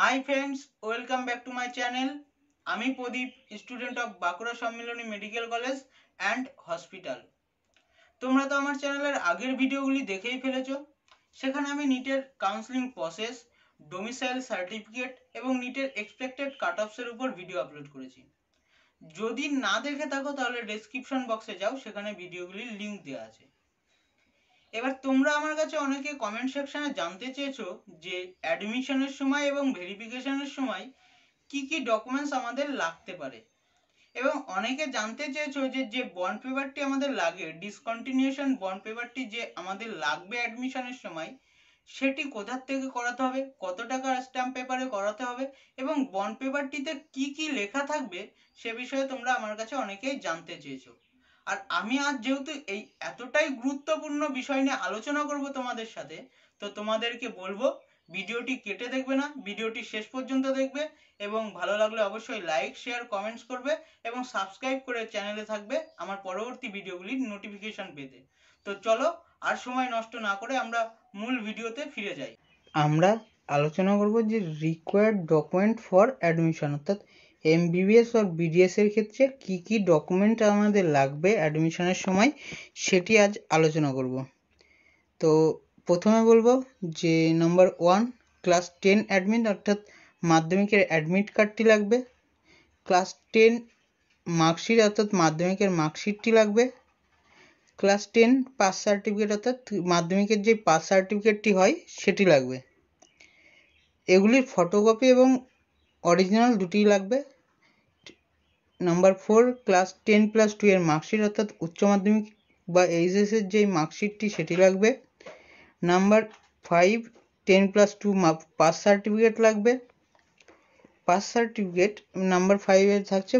high friends welcome back to my channel আমি Pradip student of Bankura Sammilani medical college and hospital তোমরা তো আমার চ্যানেলের আগের ভিডিওগুলি দেখেই ফেলেছ সেখানে আমি নিটের কাউন্সেলিং প্রসেস ডোমিসাইল সার্টিফিকেট এবং নিটের এক্সপেক্টেড কাট অফসের উপর ভিডিও আপলোড করেছি যদি না দেখে থাকো তাহলে ডেসক্রিপশন বক্সে যাও সেখানে ভিডিওগুলির লিঙ্ক দেওয়া আছে এবার তোমরা আমার কাছে অনেকে কমেন্ট সেকশনে জানতে চেয়েছো যে অ্যাডমিশনের সময় এবং ভেরিফিকেশনের সময় কি কি ডকুমেন্টস আমাদের লাগতে পারে এবং অনেকে জানতে চেয়েছো যে যে বন্ড পেপারটি আমাদের লাগে ডিসকন্টিনিউশন বন্ড পেপারটি যে আমাদের লাগবে অ্যাডমিশনের সময় সেটি কোথার থেকে করাতে হবে কত টাকার স্ট্যাম্প পেপারে করাতে হবে এবং বন্ড পেপারটিতে কি কি লেখা থাকবে সে বিষয়ে তোমরা আমার কাছে অনেকেই জানতে চেয়েছো আর আমি আজ যেহেতু এই এতটাই গুরুত্বপূর্ণ বিষয় নিয়ে আলোচনা করব তোমাদের সাথে তো তোমাদেরকে বলবো ভিডিওটি কেটে দেখবে না ভিডিওটি শেষ পর্যন্ত দেখবে এবং ভালো লাগলে অবশ্যই লাইক শেয়ার কমেন্টস করবে এবং সাবস্ক্রাইব করে চ্যানেলে থাকবে আমার পরবর্তী ভিডিওগুলির নোটিফিকেশন পেতে তো চলো আর সময় নষ্ট না করে আমরা মূল ভিডিওতে ফিরে যাই আমরা আলোচনা করব যে রিকোয়ার্ড ডকুমেন্ট ফর অ্যাডমিশন অর্থাৎ এমবিবিএস বা বিডিএস এর ক্ষেত্রে কি কি ডকুমেন্ট আমাদের লাগবে অ্যাডমিশনের সময় সেটি আজ আলোচনা করব তো প্রথমে বলবো যে number one class ten admit অর্থাৎ মাধ্যমিকের অ্যাডমিট কার্ডটি লাগবে ক্লাস টেন মার্কশিট অর্থাৎ মাধ্যমিকের মার্কশিটটি লাগবে ক্লাস টেন পাস সার্টিফিকেট অর্থাৎ মাধ্যমিকের যে পাস সার্টিফিকেটটি হয় সেটি লাগবে এগুলির ফটোকপি এবং অরিজিনাল দুটিই লাগবে number four class ten plus two এর মার্কশিট অর্থাৎ উচ্চ মাধ্যমিক বা এইচএসের যেই মার্কশিটটি সেটি লাগবে number five ten plus two pass certificate লাগবে পাস সার্টিফিকেট নাম্বার ফাইভে থাকছে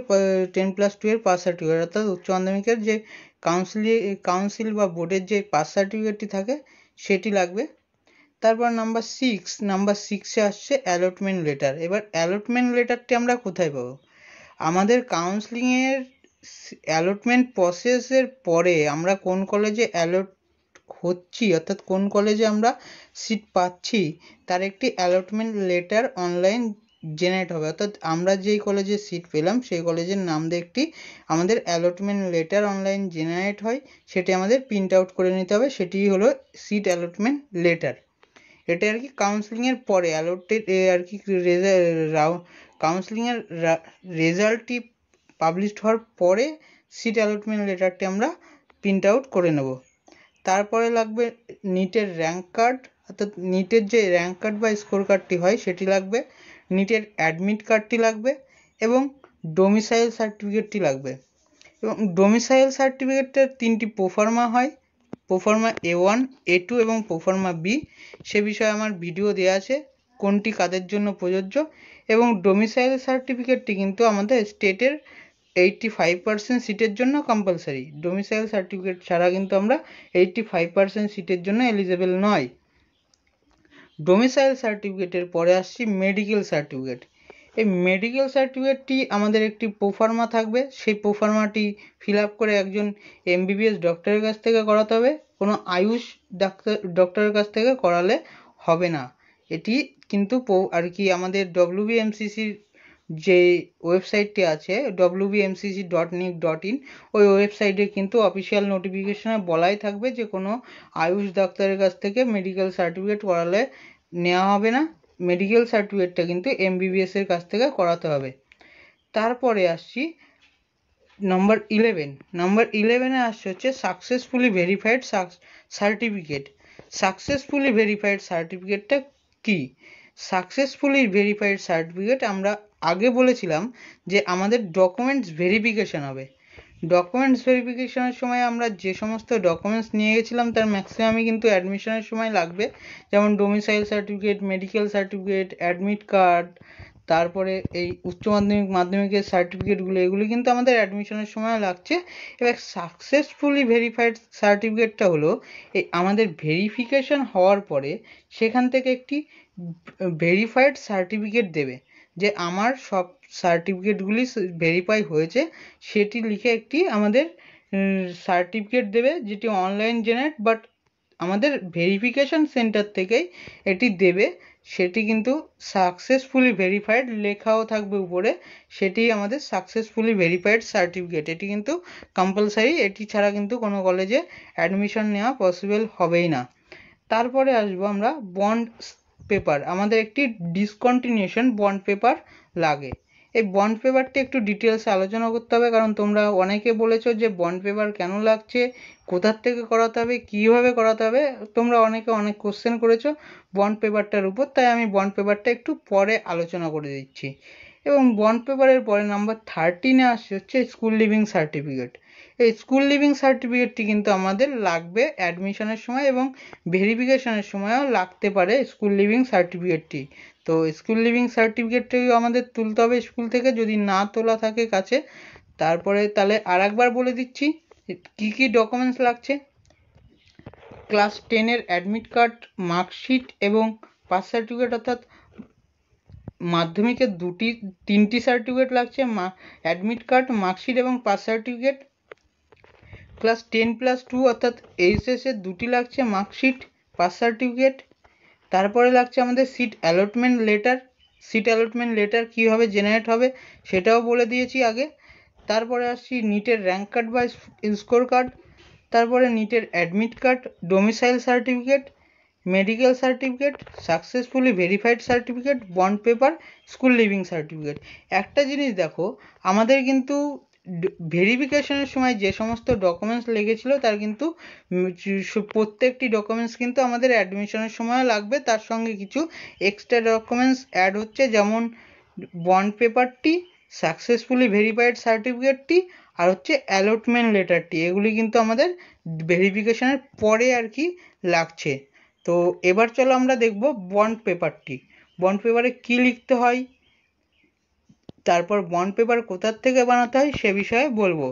টেন প্লাস টু এর পাস সার্টিফিকেট অর্থাৎ উচ্চ মাধ্যমিকের যে কাউন্সিলি কাউন্সিল বা বোর্ডের যে পাস সার্টিফিকেটটি থাকে সেটি লাগবে তারপর নাম্বার সিক্স নাম্বার সিক্সে আসছে অ্যালটমেন্ট লেটার এবার অ্যালটমেন্ট লেটারটি আমরা কোথায় পাবো আমাদের কাউন্সেলিংয়ের অ্যালটমেন্ট প্রসেসের পরে আমরা কোন কলেজে অ্যালট হচ্ছি অর্থাৎ কোন কলেজে আমরা সিট পাচ্ছি তার একটি অ্যালটমেন্ট লেটার অনলাইন জেনারেট হবে অর্থাৎ আমরা যেই কলেজে সিট পেলাম সেই কলেজের নাম দিয়ে একটি আমাদের অ্যালটমেন্ট লেটার অনলাইন জেনারেট হয় সেটি আমাদের প্রিন্ট আউট করে নিতে হবে সেটি হলো সিট অ্যালটমেন্ট লেটার এটা আর কি কাউন্সেলিংয়ের পরে অ্যালোটেড আর কি রাউন্ড কাউন্সিলিংয়ের রেজাল্টটি পাবলিশড হওয়ার পরে সিট অ্যালটমেন্ট লেটারটি আমরা প্রিন্ট আউট করে নেব তারপরে লাগবে নিটের র্যাঙ্ক কার্ড অর্থাৎ নিটের যে র্যাঙ্ক কার্ড বা স্কোর কার্ডটি হয় সেটি লাগবে নিটের অ্যাডমিট কার্ডটি লাগবে এবং ডোমিসাইল সার্টিফিকেটটি লাগবে এবং ডোমিসাইল সার্টিফিকেটটার তিনটি প্রোফার্মা হয় proforma A one A two এবং প্রোফার্মা বি সে বিষয়ে আমার ভিডিও দেওয়া আছে কোনটি কাদের জন্য প্রযোজ্য এবং ডোমিসাইল সার্টিফিকেটটি কিন্তু আমাদের স্টেটের এইটটি ফাইভ পার্সেন্ট সিটের জন্য কম্পালসারি ডোমিসাইল সার্টিফিকেট ছাড়া কিন্তু আমরা এইটটি ফাইভ পার্সেন্ট সিটের জন্য এলিজেবল নয় ডোমিসাইল সার্টিফিকেটের পরে আসছি মেডিকেল সার্টিফিকেট এই মেডিকেল সার্টিফিকেটটি আমাদের একটি প্রোফার্মা থাকবে সেই প্রোফার্মাটি ফিল আপ করে একজন এমবিবিএস ডক্টরের কাছ থেকে করাতে হবে কোনো আয়ুষ ডাক্তার ডক্টরের কাছ থেকে করালে হবে না এটি কিন্তু আর কি আমাদের ডব্লিউবিএমসিসির যে ওয়েবসাইটটি আছে WBMCC dot nic dot in ওই ওয়েবসাইটে কিন্তু অফিসিয়াল নোটিফিকেশনে বলাই থাকবে যে কোনো আয়ুষ ডাক্তারের কাছ থেকে মেডিকেল সার্টিফিকেট করালে নেওয়া হবে না মেডিকেল সার্টিফিকেটটা কিন্তু এমবিবিএসের কাছ থেকে করাতে হবে তারপরে আসছি নম্বর ইলেভেন নম্বর ইলেভেনে আসছে হচ্ছে successfully verified certificate successfully verified সার্টিফিকেটটা কি সাকসেসফুলি ভেরিফাইড সার্টিফিকেট আমরা আগে বলেছিলাম যে আমাদের ডকুমেন্টস ভেরিফিকেশান হবে ডকুমেন্টস ভেরিফিকেশানের সময় আমরা যে সমস্ত ডকুমেন্টস নিয়ে গেছিলাম তার ম্যাক্সিমামই কিন্তু অ্যাডমিশনের সময় লাগবে যেমন domicile certificate medical certificate admit card তারপরে এই উচ্চ মাধ্যমিক মাধ্যমিকের সার্টিফিকেটগুলো এগুলো কিন্তু আমাদের অ্যাডমিশনের সময় লাগছে এবার সাকসেসফুলি ভেরিফাইড সার্টিফিকেটটা হলো এই আমাদের ভেরিফিকেশন হওয়ার পরে সেখান থেকে একটি ভেরিফাইড সার্টিফিকেট দেবে যে আমার সব সার্টিফিকেটগুলি ভেরিফাই হয়েছে সেটি লিখে একটি আমাদের সার্টিফিকেট দেবে যেটি অনলাইন জেনারেট বাট আমাদের ভেরিফিকেশন সেন্টার থেকেই এটি দেবে সেটি কিন্তু সাকসেসফুলি ভেরিফাইড লেখাও থাকবে উপরে সেটি আমাদের সাকসেসফুলি ভেরিফাইড সার্টিফিকেট এটি কিন্তু কম্পালসারি এটি ছাড়া কিন্তু কোনো কলেজে অ্যাডমিশন নেওয়া পসিবল হবেই না তারপরে আসবো আমরা বন্ড পেপার আমাদের একটি ডিসকন্টিনিউশন বন্ড পেপার লাগে এই বন্ড পেপারটি একটু ডিটেলসে আলোচনা করতে হবে কারণ তোমরা অনেকে বলেছো যে বন্ড পেপার কেন লাগছে কোথার থেকে করাতে হবে কীভাবে করাতে হবে তোমরা অনেকে অনেক কোশ্চেন করেছো বন্ড পেপারটার উপর তাই আমি বন্ড পেপারটা একটু পরে আলোচনা করে দিচ্ছি এবং বন্ড পেপারের পরে নাম্বার থার্টিনে আসছে হচ্ছে স্কুল লিভিং সার্টিফিকেট এই স্কুল লিভিং সার্টিফিকেটটি কিন্তু আমাদের লাগবে অ্যাডমিশনের সময় এবং ভেরিফিকেশনের সময়ও লাগতে পারে স্কুল লিভিং সার্টিফিকেটটি তো স্কুল লিভিং সার্টিফিকেটটিও আমাদের তুলতে হবে স্কুল থেকে যদি না তোলা থাকে কাছে তারপরে তাহলে আর একবার বলে দিচ্ছি কি কি ডকুমেন্টস লাগছে ক্লাস টেনের অ্যাডমিট কার্ড মার্কশিট এবং পাস সার্টিফিকেট অর্থাৎ মাধ্যমিকের দুটি তিনটি সার্টিফিকেট লাগছে মা অ্যাডমিট কার্ড মার্কশিট এবং pass certificate class ten plus two অর্থাৎ এইচএসের দুটি লাগছে মার্কশিট পাস সার্টিফিকেট তারপরে লাগছে আমাদের seat allotment letter seat allotment letter কীভাবে জেনারেট হবে সেটাও বলে দিয়েছি আগে তারপরে আসছি নিটের র্যাঙ্ক কার্ড বা স্কোর কার্ড তারপরে নিটের admit card domicile certificate medical certificate successfully verified certificate bond paper school leaving certificate একটা জিনিস দেখো আমাদের কিন্তু ভেরিফিকেশনের সময় যে সমস্ত ডকুমেন্টস লেগেছিলো তার কিন্তু প্রত্যেকটি ডকুমেন্টস কিন্তু আমাদের অ্যাডমিশনের সময় লাগবে তার সঙ্গে কিছু এক্সট্রা ডকুমেন্টস অ্যাড হচ্ছে যেমন বন্ড পেপারটি সাকসেসফুলি ভেরিফাইড সার্টিফিকেটটি আর হচ্ছে অ্যালটমেন্ট লেটারটি এগুলি কিন্তু আমাদের ভেরিফিকেশনের পরে আর কি লাগছে তো এবার চলো আমরা দেখব বন্ড পেপারটি বন্ড পেপারে কী লিখতে হয় তারপর বন্ড পেপার কোথার থেকে বানাতে হয় সে বিষয়ে বলবো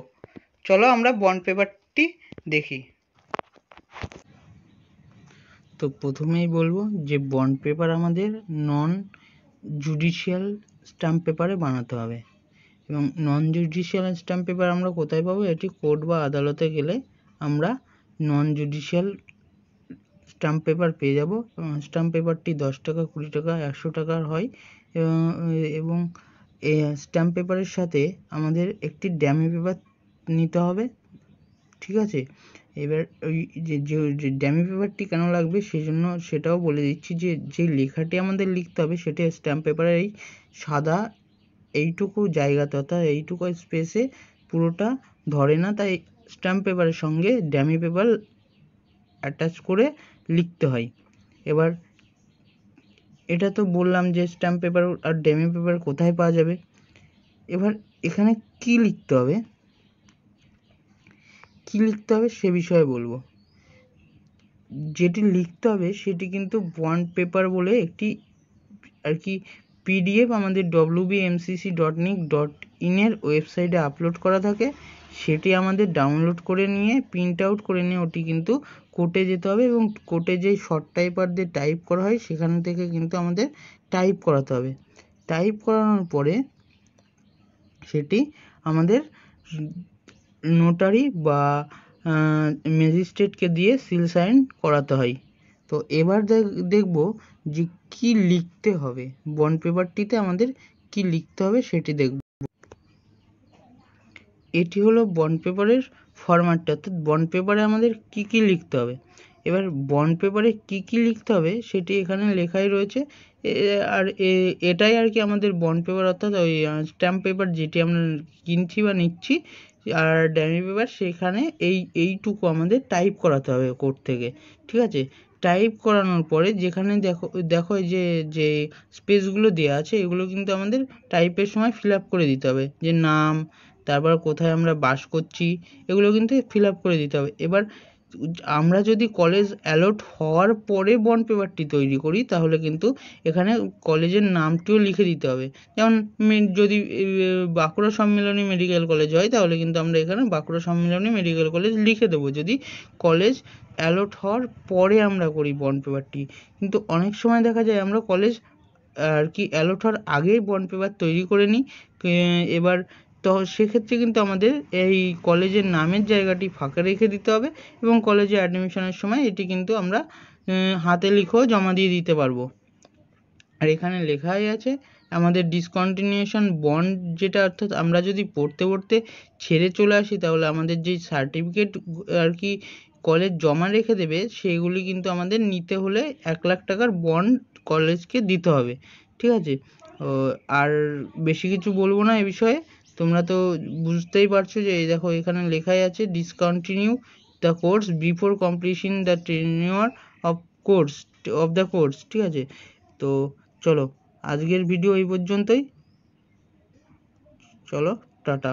চলো আমরা বন্ড পেপারটি দেখি তো প্রথমেই বলবো যে বন্ড পেপার আমাদের নন জুডিশিয়াল স্ট্যাম্প পেপারে বানাতে হবে এবং নন জুডিশিয়াল স্ট্যাম্প পেপার আমরা কোথায় পাবো এটি কোর্ট বা আদালতে গেলে আমরা নন জুডিশিয়াল স্ট্যাম্প পেপার পেয়ে এবং স্ট্যাম্প পেপারটি দশ টাকা কুড়ি টাকা একশো টাকার হয় এবং স্ট্যাম্প পেপারের সাথে আমাদের একটি ড্যামি পেপার নিতে হবে ঠিক আছে এবার ওই যে যে ড্যামি পেপারটি কেন লাগবে সেই জন্য সেটাও বলে দিচ্ছি যে যে লেখাটি আমাদের লিখতে হবে সেটি স্ট্যাম্প পেপারের এই সাদা এইটুকু জায়গাতে অর্থাৎ এইটুকু স্পেসে পুরোটা ধরে না তাই স্ট্যাম্প পেপারের সঙ্গে ড্যামি পেপার অ্যাটাচ করে লিখতে হয় এবার এটা তো বললাম যে স্ট্যাম্প পেপার আর ডেমি পেপার কোথায় পাওয়া যাবে এবার এখানে কি লিখতে হবে কি লিখতে হবে সে বিষয়ে বলবো যেটি লিখতে হবে সেটি কিন্তু বন্ড পেপার বলে একটি আর কি পিডিএফ আমাদের ডব্লিউবিএমসিসি ডট নিক ডট ইনের ওয়েবসাইটে আপলোড করা থাকে সেটি আমাদের ডাউনলোড করে নিয়ে প্রিন্ট আউট করে নিয়ে ওটি কিন্তু কোর্টে যেতে হবে এবং কোর্টে যেই শর্ট টাইপার দিয়ে টাইপ করা হয় সেখান থেকে কিন্তু আমাদের টাইপ করাতে হবে টাইপ করানোর পরে সেটি আমাদের নোটারি বা ম্যাজিস্ট্রেটকে দিয়ে সিল সাইন করাতে হয় তো এবার দেখব যে কি লিখতে হবে বন্ড পেপারটিতে আমাদের কি লিখতে হবে সেটি দেখব এটি হলো বন্ড পেপারের ফরম্যাটটা অর্থাৎ বন্ড পেপারে আমাদের কি কি লিখতে হবে এবার বন্ড পেপারে কি কি লিখতে হবে সেটি এখানে লেখাই রয়েছে আর এটাই আর কি আমাদের বন্ড পেপার অর্থাৎ ওই স্ট্যাম্প পেপার যেটি আমরা কিনছি বা নিচ্ছি আর ড্যামি পেপার সেখানে এই এইটুকু আমাদের টাইপ করাতে হবে কোর্ট থেকে ঠিক আছে টাইপ করানোর পরে যেখানে দেখো দেখো যে যে স্পেসগুলো দেওয়া আছে এগুলো কিন্তু আমাদের টাইপের সময় ফিল আপ করে দিতে হবে যে নাম তারপর কোথায় আমরা বাস করছি এগুলো কিন্তু ফিল আপ করে দিতে হবে এবার আমরা যদি কলেজ অ্যালট হওয়ার পরে বন্ড পেপারটি তৈরি করি তাহলে কিন্তু এখানে কলেজের নামটিও লিখে দিতে হবে যেমন যদি বাঁকুড়া সম্মিলনী মেডিকেল কলেজ হয় তাহলে কিন্তু আমরা এখানে বাঁকুড়া সম্মিলনী মেডিকেল কলেজ লিখে দেবো যদি কলেজ অ্যালট হওয়ার পরে আমরা করি বন্ড পেপারটি কিন্তু অনেক সময় দেখা যায় আমরা কলেজ আর কি অ্যালট হওয়ার আগেই বন্ড পেপার তৈরি করে নিই এবার তো সেক্ষেত্রে কিন্তু আমাদের এই কলেজের নামের জায়গাটি ফাঁকা রেখে দিতে হবে এবং কলেজে অ্যাডমিশনের সময় এটি কিন্তু আমরা হাতে লিখেও জমা দিয়ে দিতে পারবো আর এখানে লেখাই আছে আমাদের ডিসকন্টিনিউশন বন্ড যেটা অর্থাৎ আমরা যদি পড়তে পড়তে ছেড়ে চলে আসি তাহলে আমাদের যে সার্টিফিকেট আর কি কলেজ জমা রেখে দেবে সেগুলি কিন্তু আমাদের নিতে হলে এক লাখ টাকার বন্ড কলেজকে দিতে হবে ঠিক আছে আর বেশি কিছু বলবো না এ বিষয়ে তোমরা তো বুঝতেই পারছো যে এই দেখো এখানে লেখাই আছে discontinue the course before completion the tenure of course of the course ঠিক আছে তো চলো আজকের ভিডিও এই পর্যন্তই চলো টাটা